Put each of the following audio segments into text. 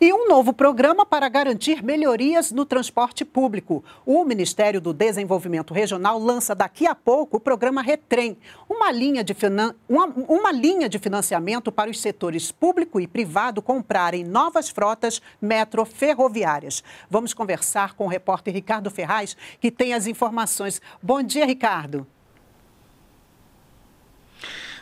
E um novo programa para garantir melhorias no transporte público. O Ministério do Desenvolvimento Regional lança daqui a pouco o programa Retrem, uma linha de, finan... uma, uma linha de financiamento para os setores público e privado comprarem novas frotas metroferroviárias. Vamos conversar com o repórter Ricardo Ferraz, que tem as informações. Bom dia, Ricardo.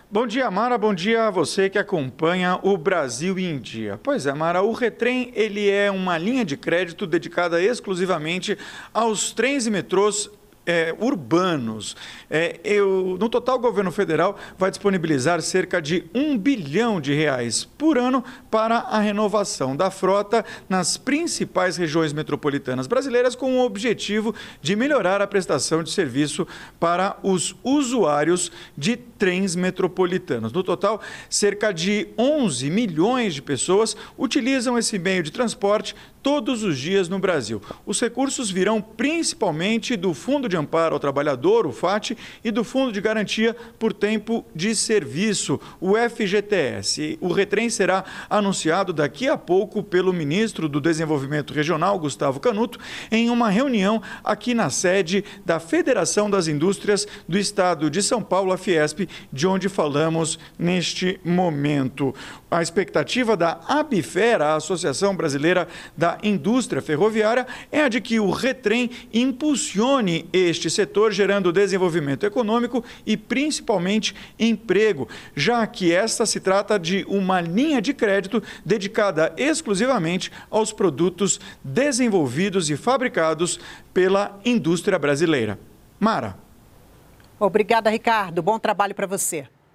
Bom dia, Mara. Bom dia a você que acompanha o Brasil em Dia. Pois é, Mara, o Retrem ele é uma linha de crédito dedicada exclusivamente aos trens e metrôs é, urbanos. É, eu, no total, o governo federal vai disponibilizar cerca de um bilhão de reais por ano para a renovação da frota nas principais regiões metropolitanas brasileiras, com o objetivo de melhorar a prestação de serviço para os usuários de trens metropolitanos. No total, cerca de 11 milhões de pessoas utilizam esse meio de transporte todos os dias no Brasil. Os recursos virão principalmente do Fundo de de Amparo ao Trabalhador, o FAT, e do Fundo de Garantia por Tempo de Serviço, o FGTS. O retrem será anunciado daqui a pouco pelo ministro do Desenvolvimento Regional, Gustavo Canuto, em uma reunião aqui na sede da Federação das Indústrias do Estado de São Paulo, a Fiesp, de onde falamos neste momento. A expectativa da ABIFERA, a Associação Brasileira da Indústria Ferroviária, é de que o retrem impulsione este setor, gerando desenvolvimento econômico e principalmente emprego, já que esta se trata de uma linha de crédito dedicada exclusivamente aos produtos desenvolvidos e fabricados pela indústria brasileira. Mara. Obrigada, Ricardo. Bom trabalho para você.